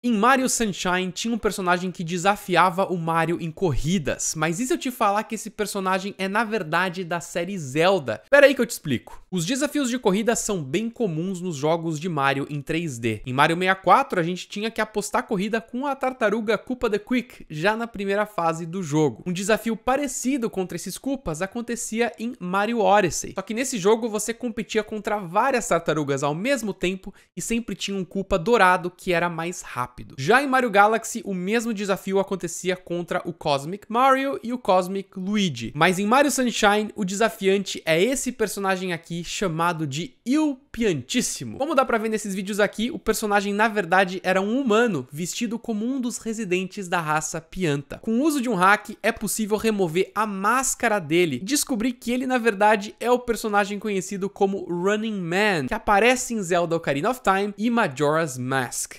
Em Mario Sunshine tinha um personagem que desafiava o Mario em corridas, mas e se eu te falar que esse personagem é na verdade da série Zelda? Pera aí que eu te explico. Os desafios de corrida são bem comuns nos jogos de Mario em 3D. Em Mario 64 a gente tinha que apostar corrida com a tartaruga Koopa the Quick já na primeira fase do jogo. Um desafio parecido contra esses Koopas acontecia em Mario Odyssey, só que nesse jogo você competia contra várias tartarugas ao mesmo tempo e sempre tinha um Koopa dourado que era mais rápido rápido. Já em Mario Galaxy, o mesmo desafio acontecia contra o Cosmic Mario e o Cosmic Luigi. Mas em Mario Sunshine, o desafiante é esse personagem aqui chamado de Il Piantíssimo. Como dá para ver nesses vídeos aqui, o personagem na verdade era um humano vestido como um dos residentes da raça Pianta. Com o uso de um hack, é possível remover a máscara dele descobrir que ele na verdade é o personagem conhecido como Running Man, que aparece em Zelda Ocarina of Time e Majora's Mask.